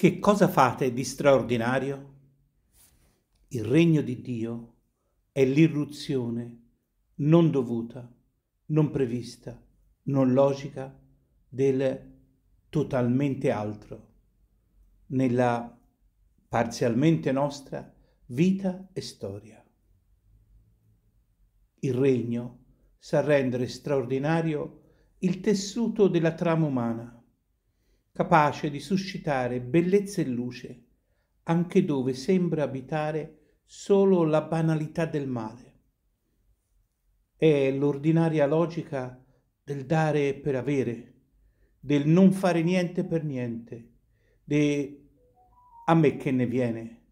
Che cosa fate di straordinario? Il regno di Dio è l'irruzione non dovuta, non prevista, non logica del totalmente altro nella parzialmente nostra vita e storia. Il regno sa rendere straordinario il tessuto della trama umana, capace di suscitare bellezza e luce, anche dove sembra abitare solo la banalità del male. È l'ordinaria logica del dare per avere, del non fare niente per niente, de a me che ne viene.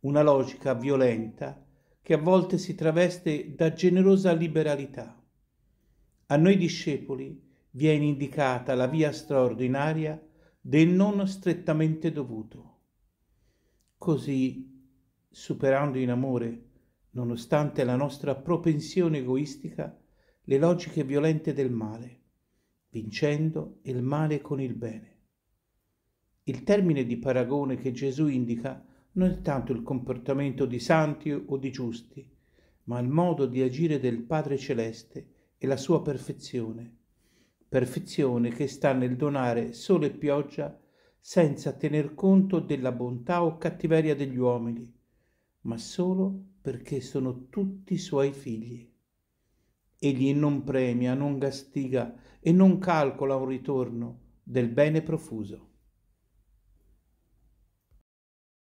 Una logica violenta che a volte si traveste da generosa liberalità. A noi discepoli viene indicata la via straordinaria del non strettamente dovuto. Così, superando in amore, nonostante la nostra propensione egoistica, le logiche violente del male, vincendo il male con il bene. Il termine di paragone che Gesù indica non è tanto il comportamento di santi o di giusti, ma il modo di agire del Padre Celeste e la sua perfezione, perfezione che sta nel donare sole e pioggia senza tener conto della bontà o cattiveria degli uomini, ma solo perché sono tutti suoi figli. Egli non premia, non gastiga e non calcola un ritorno del bene profuso.